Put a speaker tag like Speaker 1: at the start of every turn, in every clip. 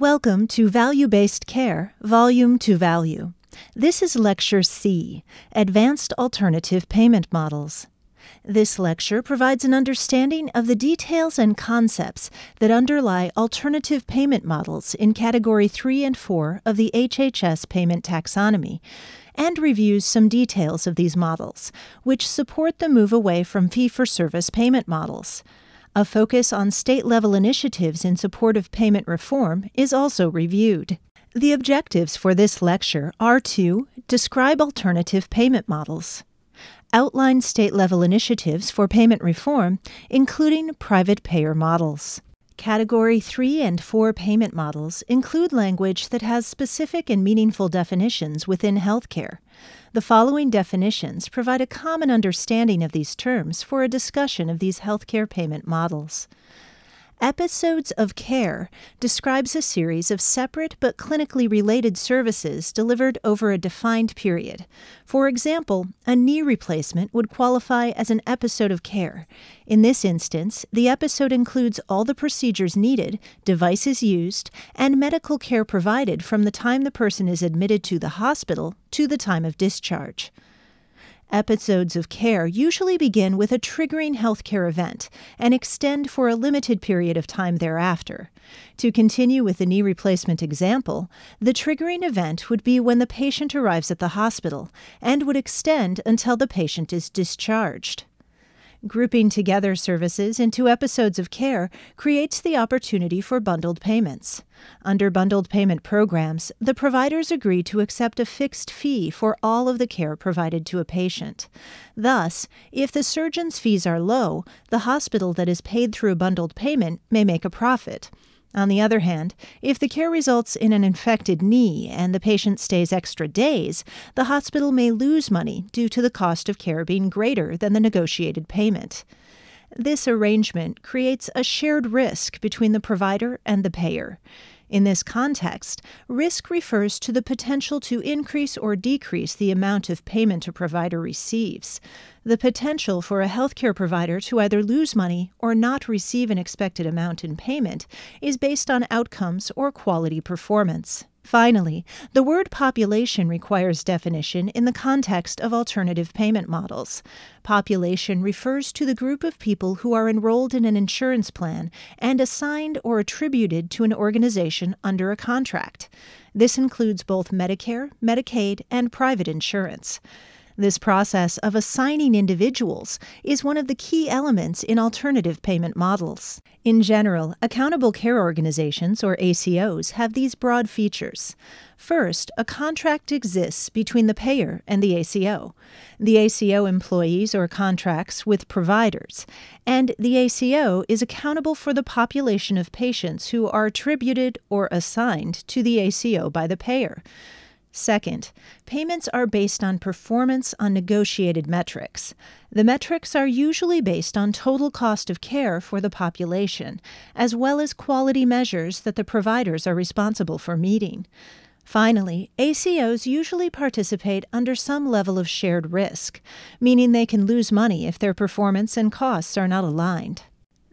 Speaker 1: Welcome to Value Based Care, Volume to Value. This is Lecture C Advanced Alternative Payment Models. This lecture provides an understanding of the details and concepts that underlie alternative payment models in Category 3 and 4 of the HHS payment taxonomy, and reviews some details of these models, which support the move away from fee for service payment models. A focus on state level initiatives in support of payment reform is also reviewed. The objectives for this lecture are to describe alternative payment models, outline state level initiatives for payment reform, including private payer models. Category 3 and 4 payment models include language that has specific and meaningful definitions within healthcare, the following definitions provide a common understanding of these terms for a discussion of these healthcare payment models. Episodes of Care describes a series of separate but clinically related services delivered over a defined period. For example, a knee replacement would qualify as an episode of care. In this instance, the episode includes all the procedures needed, devices used, and medical care provided from the time the person is admitted to the hospital to the time of discharge. Episodes of care usually begin with a triggering healthcare event and extend for a limited period of time thereafter. To continue with the knee replacement example, the triggering event would be when the patient arrives at the hospital and would extend until the patient is discharged. Grouping together services into episodes of care creates the opportunity for bundled payments. Under bundled payment programs, the providers agree to accept a fixed fee for all of the care provided to a patient. Thus, if the surgeon's fees are low, the hospital that is paid through a bundled payment may make a profit. On the other hand, if the care results in an infected knee and the patient stays extra days, the hospital may lose money due to the cost of care being greater than the negotiated payment. This arrangement creates a shared risk between the provider and the payer. In this context, risk refers to the potential to increase or decrease the amount of payment a provider receives. The potential for a healthcare provider to either lose money or not receive an expected amount in payment is based on outcomes or quality performance. Finally, the word population requires definition in the context of alternative payment models. Population refers to the group of people who are enrolled in an insurance plan and assigned or attributed to an organization under a contract. This includes both Medicare, Medicaid, and private insurance. This process of assigning individuals is one of the key elements in alternative payment models. In general, accountable care organizations, or ACOs, have these broad features. First, a contract exists between the payer and the ACO. The ACO employees or contracts with providers, and the ACO is accountable for the population of patients who are attributed or assigned to the ACO by the payer. Second, payments are based on performance on negotiated metrics. The metrics are usually based on total cost of care for the population, as well as quality measures that the providers are responsible for meeting. Finally, ACOs usually participate under some level of shared risk, meaning they can lose money if their performance and costs are not aligned.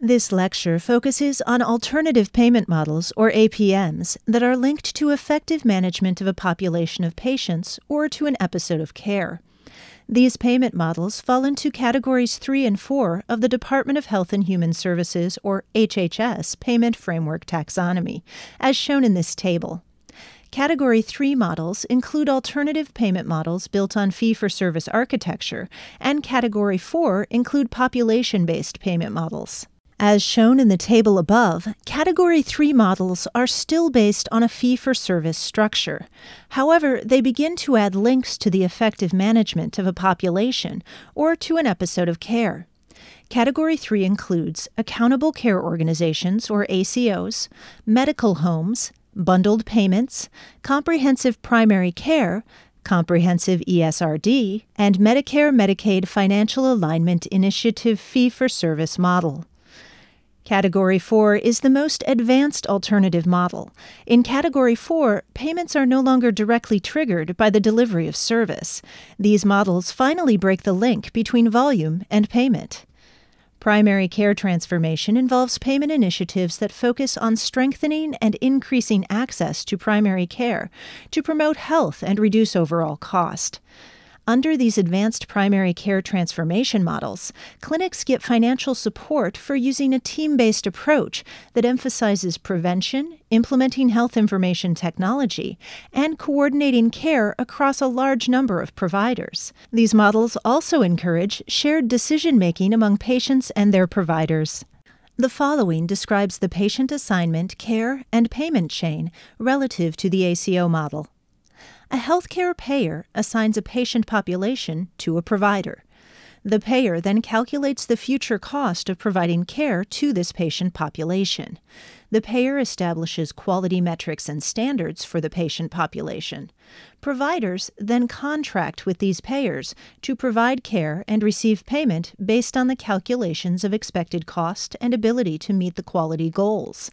Speaker 1: This lecture focuses on alternative payment models, or APMs, that are linked to effective management of a population of patients or to an episode of care. These payment models fall into Categories 3 and 4 of the Department of Health and Human Services, or HHS, Payment Framework Taxonomy, as shown in this table. Category 3 models include alternative payment models built on fee for service architecture, and Category 4 include population based payment models. As shown in the table above, Category 3 models are still based on a fee for service structure. However, they begin to add links to the effective management of a population or to an episode of care. Category 3 includes accountable care organizations, or ACOs, medical homes, bundled payments, comprehensive primary care, comprehensive ESRD, and Medicare Medicaid Financial Alignment Initiative fee for service model. Category 4 is the most advanced alternative model. In Category 4, payments are no longer directly triggered by the delivery of service. These models finally break the link between volume and payment. Primary care transformation involves payment initiatives that focus on strengthening and increasing access to primary care to promote health and reduce overall cost. Under these advanced primary care transformation models, clinics get financial support for using a team based approach that emphasizes prevention, implementing health information technology, and coordinating care across a large number of providers. These models also encourage shared decision making among patients and their providers. The following describes the patient assignment, care, and payment chain relative to the ACO model a healthcare payer assigns a patient population to a provider. The payer then calculates the future cost of providing care to this patient population. The payer establishes quality metrics and standards for the patient population. Providers then contract with these payers to provide care and receive payment based on the calculations of expected cost and ability to meet the quality goals.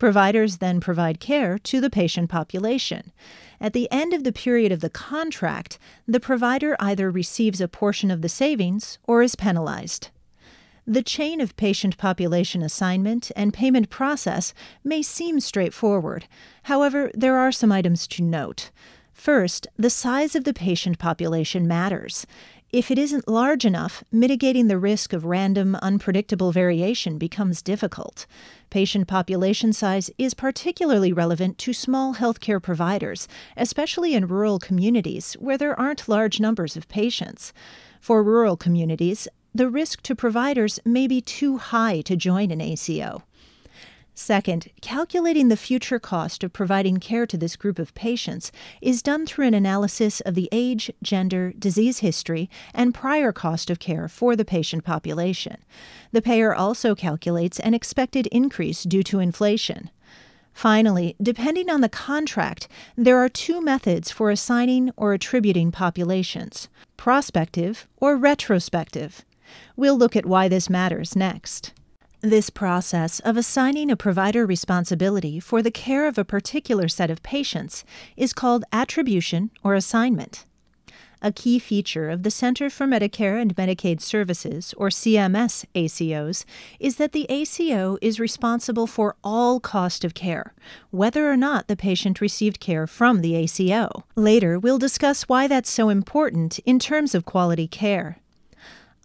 Speaker 1: Providers then provide care to the patient population. At the end of the period of the contract, the provider either receives a portion of the savings or is penalized. The chain of patient population assignment and payment process may seem straightforward. However, there are some items to note. First, the size of the patient population matters. If it isn't large enough, mitigating the risk of random, unpredictable variation becomes difficult. Patient population size is particularly relevant to small healthcare providers, especially in rural communities where there aren't large numbers of patients. For rural communities, the risk to providers may be too high to join an ACO. Second, calculating the future cost of providing care to this group of patients is done through an analysis of the age, gender, disease history, and prior cost of care for the patient population. The payer also calculates an expected increase due to inflation. Finally, depending on the contract, there are two methods for assigning or attributing populations prospective or retrospective. We'll look at why this matters next. This process of assigning a provider responsibility for the care of a particular set of patients is called attribution or assignment. A key feature of the Center for Medicare and Medicaid Services, or CMS ACOs, is that the ACO is responsible for all cost of care, whether or not the patient received care from the ACO. Later, we'll discuss why that's so important in terms of quality care.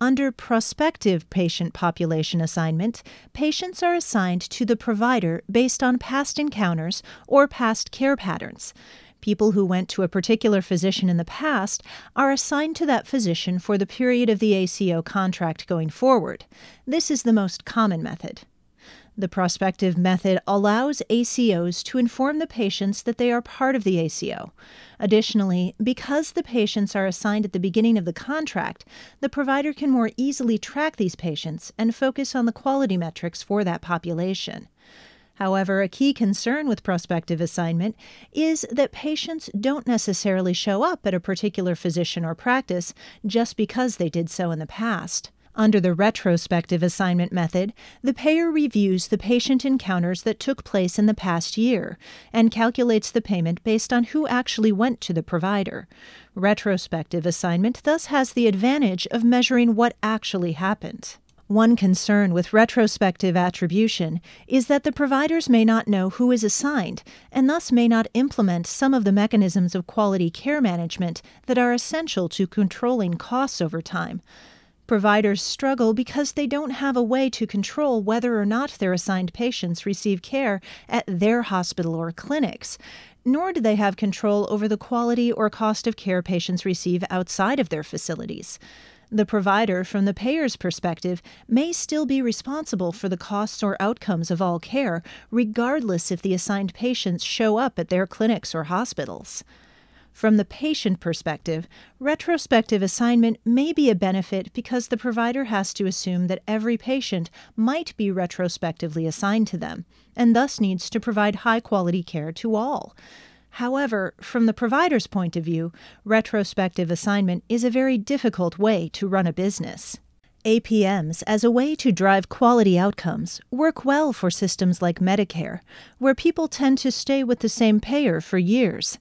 Speaker 1: Under prospective patient population assignment, patients are assigned to the provider based on past encounters or past care patterns. People who went to a particular physician in the past are assigned to that physician for the period of the ACO contract going forward. This is the most common method. The prospective method allows ACOs to inform the patients that they are part of the ACO. Additionally, because the patients are assigned at the beginning of the contract, the provider can more easily track these patients and focus on the quality metrics for that population. However, a key concern with prospective assignment is that patients don't necessarily show up at a particular physician or practice just because they did so in the past. Under the retrospective assignment method, the payer reviews the patient encounters that took place in the past year and calculates the payment based on who actually went to the provider. Retrospective assignment thus has the advantage of measuring what actually happened. One concern with retrospective attribution is that the providers may not know who is assigned and thus may not implement some of the mechanisms of quality care management that are essential to controlling costs over time. Providers struggle because they don't have a way to control whether or not their assigned patients receive care at their hospital or clinics, nor do they have control over the quality or cost of care patients receive outside of their facilities. The provider, from the payer's perspective, may still be responsible for the costs or outcomes of all care, regardless if the assigned patients show up at their clinics or hospitals. From the patient perspective, retrospective assignment may be a benefit because the provider has to assume that every patient might be retrospectively assigned to them, and thus needs to provide high quality care to all. However, from the provider's point of view, retrospective assignment is a very difficult way to run a business. APMs, as a way to drive quality outcomes, work well for systems like Medicare, where people tend to stay with the same payer for years.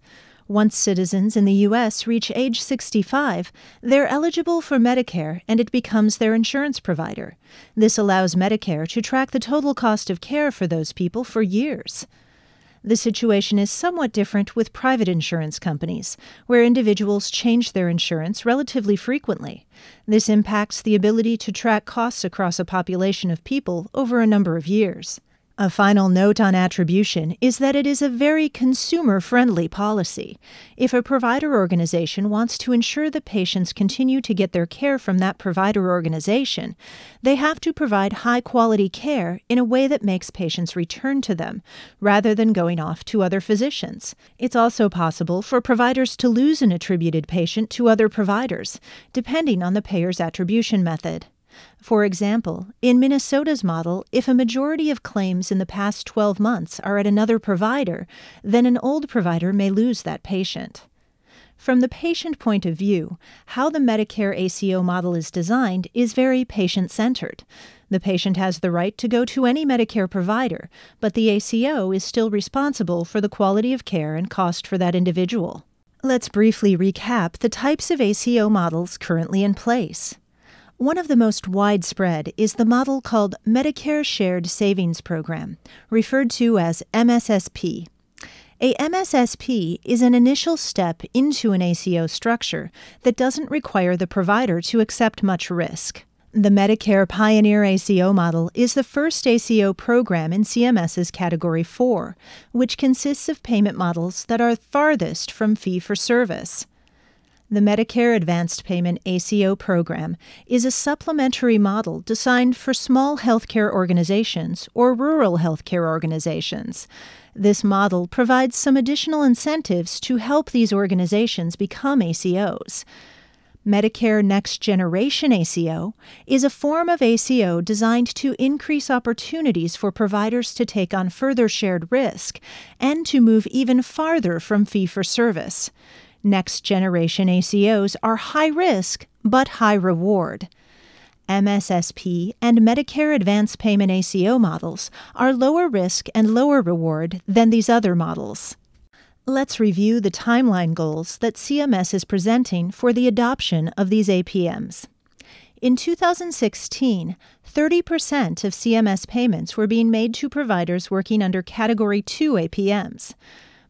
Speaker 1: Once citizens in the U.S. reach age 65, they're eligible for Medicare and it becomes their insurance provider. This allows Medicare to track the total cost of care for those people for years. The situation is somewhat different with private insurance companies, where individuals change their insurance relatively frequently. This impacts the ability to track costs across a population of people over a number of years. A final note on attribution is that it is a very consumer friendly policy. If a provider organization wants to ensure that patients continue to get their care from that provider organization, they have to provide high quality care in a way that makes patients return to them, rather than going off to other physicians. It's also possible for providers to lose an attributed patient to other providers, depending on the payer's attribution method. For example, in Minnesota's model, if a majority of claims in the past 12 months are at another provider, then an old provider may lose that patient. From the patient point of view, how the Medicare ACO model is designed is very patient centered. The patient has the right to go to any Medicare provider, but the ACO is still responsible for the quality of care and cost for that individual. Let's briefly recap the types of ACO models currently in place. One of the most widespread is the model called Medicare Shared Savings Program, referred to as MSSP. A MSSP is an initial step into an ACO structure that doesn't require the provider to accept much risk. The Medicare Pioneer ACO model is the first ACO program in CMS's Category 4, which consists of payment models that are farthest from fee for service. The Medicare Advanced Payment ACO program is a supplementary model designed for small healthcare organizations or rural healthcare organizations. This model provides some additional incentives to help these organizations become ACOs. Medicare Next Generation ACO is a form of ACO designed to increase opportunities for providers to take on further shared risk and to move even farther from fee for service. Next generation ACOs are high risk but high reward. MSSP and Medicare Advance Payment ACO models are lower risk and lower reward than these other models. Let's review the timeline goals that CMS is presenting for the adoption of these APMs. In 2016, 30% of CMS payments were being made to providers working under Category 2 APMs.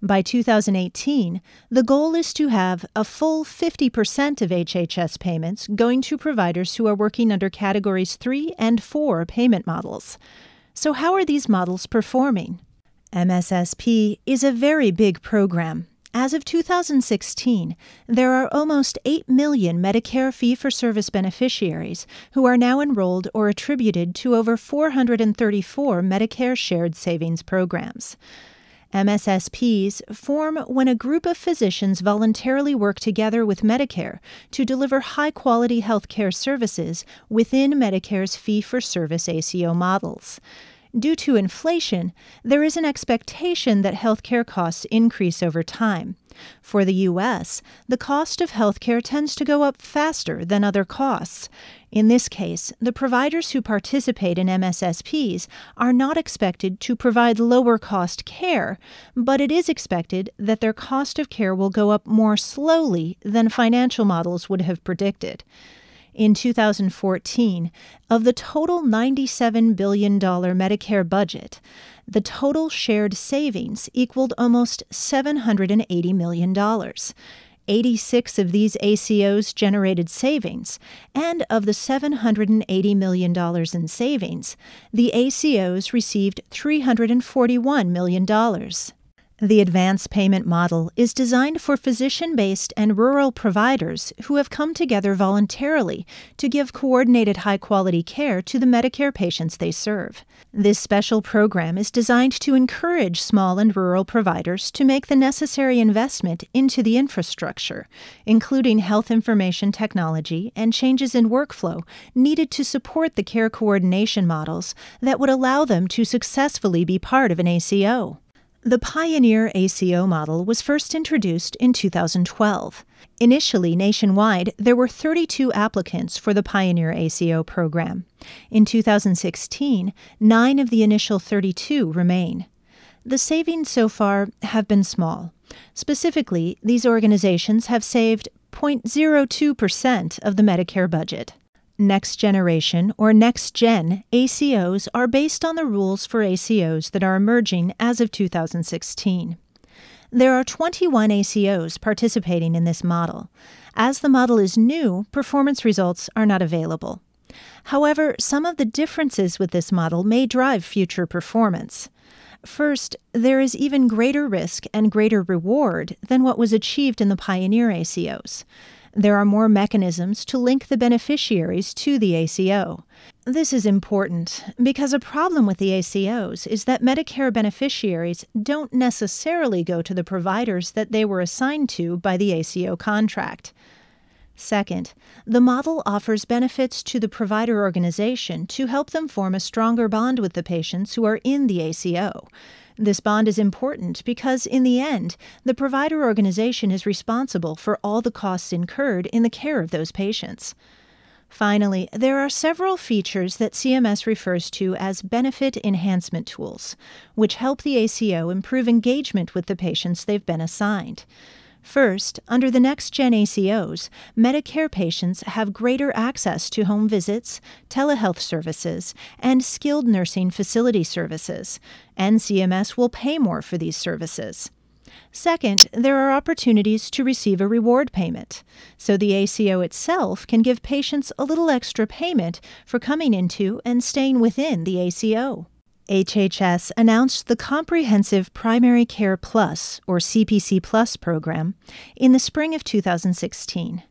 Speaker 1: By 2018, the goal is to have a full 50% of HHS payments going to providers who are working under Categories 3 and 4 payment models. So, how are these models performing? MSSP is a very big program. As of 2016, there are almost 8 million Medicare fee for service beneficiaries who are now enrolled or attributed to over 434 Medicare shared savings programs. MSSPs form when a group of physicians voluntarily work together with Medicare to deliver high quality health care services within Medicare's fee for service ACO models due to inflation, there is an expectation that healthcare costs increase over time. For the U.S., the cost of healthcare tends to go up faster than other costs. In this case, the providers who participate in MSSPs are not expected to provide lower cost care, but it is expected that their cost of care will go up more slowly than financial models would have predicted in 2014, of the total $97 billion Medicare budget, the total shared savings equaled almost $780 million. 86 of these ACOs generated savings, and of the $780 million in savings, the ACOs received $341 million. The advance payment model is designed for physician based and rural providers who have come together voluntarily to give coordinated high quality care to the Medicare patients they serve. This special program is designed to encourage small and rural providers to make the necessary investment into the infrastructure, including health information technology and changes in workflow needed to support the care coordination models that would allow them to successfully be part of an ACO. The Pioneer ACO model was first introduced in 2012. Initially nationwide, there were 32 applicants for the Pioneer ACO program. In 2016, nine of the initial 32 remain. The savings so far have been small. Specifically, these organizations have saved 0.02% of the Medicare budget next generation, or next gen ACOs are based on the rules for ACOs that are emerging as of 2016. There are 21 ACOs participating in this model. As the model is new, performance results are not available. However, some of the differences with this model may drive future performance. First, there is even greater risk and greater reward than what was achieved in the pioneer ACOs there are more mechanisms to link the beneficiaries to the ACO. This is important because a problem with the ACOs is that Medicare beneficiaries don't necessarily go to the providers that they were assigned to by the ACO contract. Second, the model offers benefits to the provider organization to help them form a stronger bond with the patients who are in the ACO. This bond is important because, in the end, the provider organization is responsible for all the costs incurred in the care of those patients. Finally, there are several features that CMS refers to as benefit enhancement tools, which help the ACO improve engagement with the patients they've been assigned. First, under the next gen ACOs, Medicare patients have greater access to home visits, telehealth services, and skilled nursing facility services, and CMS will pay more for these services. Second, there are opportunities to receive a reward payment. So the ACO itself can give patients a little extra payment for coming into and staying within the ACO. HHS announced the Comprehensive Primary Care Plus, or CPC Plus, program in the spring of 2016.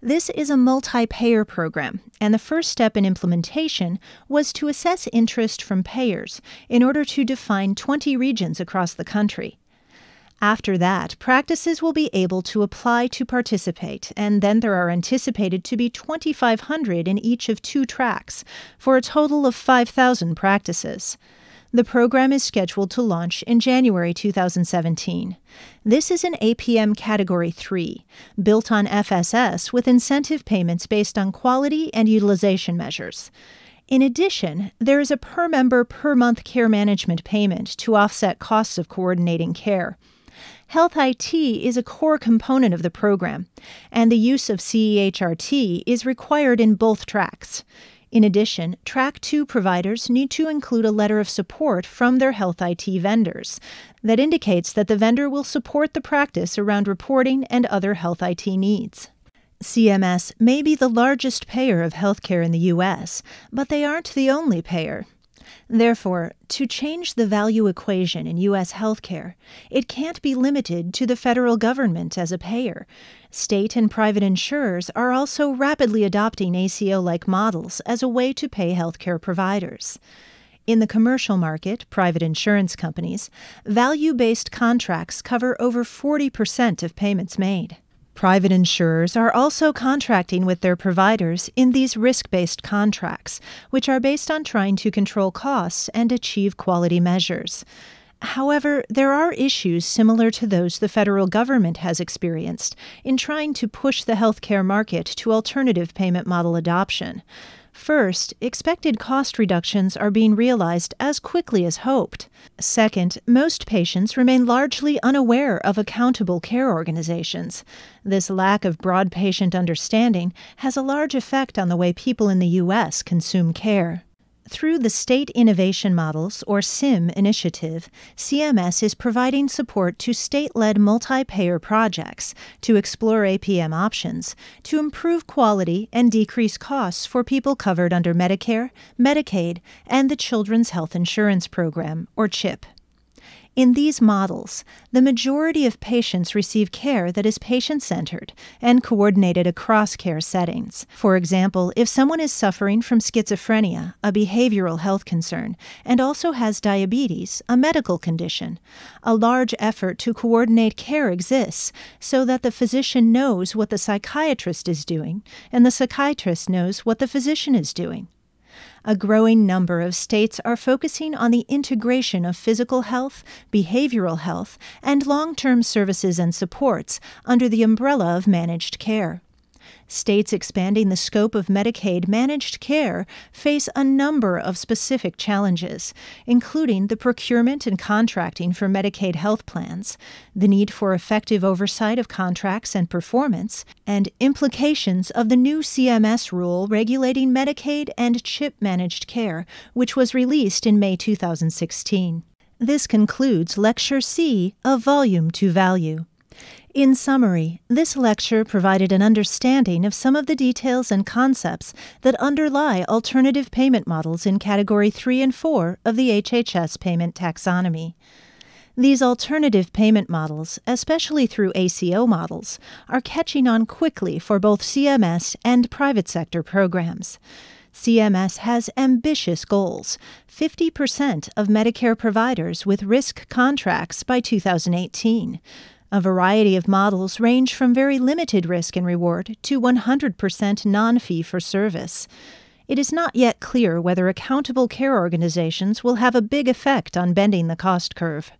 Speaker 1: This is a multi payer program, and the first step in implementation was to assess interest from payers in order to define 20 regions across the country. After that, practices will be able to apply to participate, and then there are anticipated to be 2,500 in each of two tracks, for a total of 5,000 practices. The program is scheduled to launch in January 2017. This is an APM Category 3, built on FSS with incentive payments based on quality and utilization measures. In addition, there is a per member per month care management payment to offset costs of coordinating care. Health IT is a core component of the program, and the use of CEHRT is required in both tracks. In addition, Track 2 providers need to include a letter of support from their health IT vendors that indicates that the vendor will support the practice around reporting and other health IT needs. CMS may be the largest payer of healthcare in the U.S., but they aren't the only payer. Therefore, to change the value equation in U.S. healthcare, it can't be limited to the federal government as a payer. State and private insurers are also rapidly adopting ACO like models as a way to pay healthcare providers. In the commercial market, private insurance companies, value based contracts cover over 40% of payments made. Private insurers are also contracting with their providers in these risk based contracts, which are based on trying to control costs and achieve quality measures. However, there are issues similar to those the federal government has experienced in trying to push the healthcare market to alternative payment model adoption. First, expected cost reductions are being realized as quickly as hoped. Second, most patients remain largely unaware of accountable care organizations. This lack of broad patient understanding has a large effect on the way people in the U.S. consume care. Through the State Innovation Models, or SIM, initiative, CMS is providing support to state led multi payer projects to explore APM options to improve quality and decrease costs for people covered under Medicare, Medicaid, and the Children's Health Insurance Program, or CHIP. In these models, the majority of patients receive care that is patient centered and coordinated across care settings. For example, if someone is suffering from schizophrenia, a behavioral health concern, and also has diabetes, a medical condition, a large effort to coordinate care exists so that the physician knows what the psychiatrist is doing and the psychiatrist knows what the physician is doing. A growing number of states are focusing on the integration of physical health, behavioral health, and long term services and supports under the umbrella of managed care. States expanding the scope of Medicaid managed care face a number of specific challenges, including the procurement and contracting for Medicaid health plans, the need for effective oversight of contracts and performance, and implications of the new CMS rule regulating Medicaid and CHIP managed care, which was released in May 2016. This concludes Lecture C of Volume to Value. In summary, this lecture provided an understanding of some of the details and concepts that underlie alternative payment models in Category 3 and 4 of the HHS payment taxonomy. These alternative payment models, especially through ACO models, are catching on quickly for both CMS and private sector programs. CMS has ambitious goals 50% of Medicare providers with risk contracts by 2018. A variety of models range from very limited risk and reward to 100% non fee for service. It is not yet clear whether accountable care organizations will have a big effect on bending the cost curve.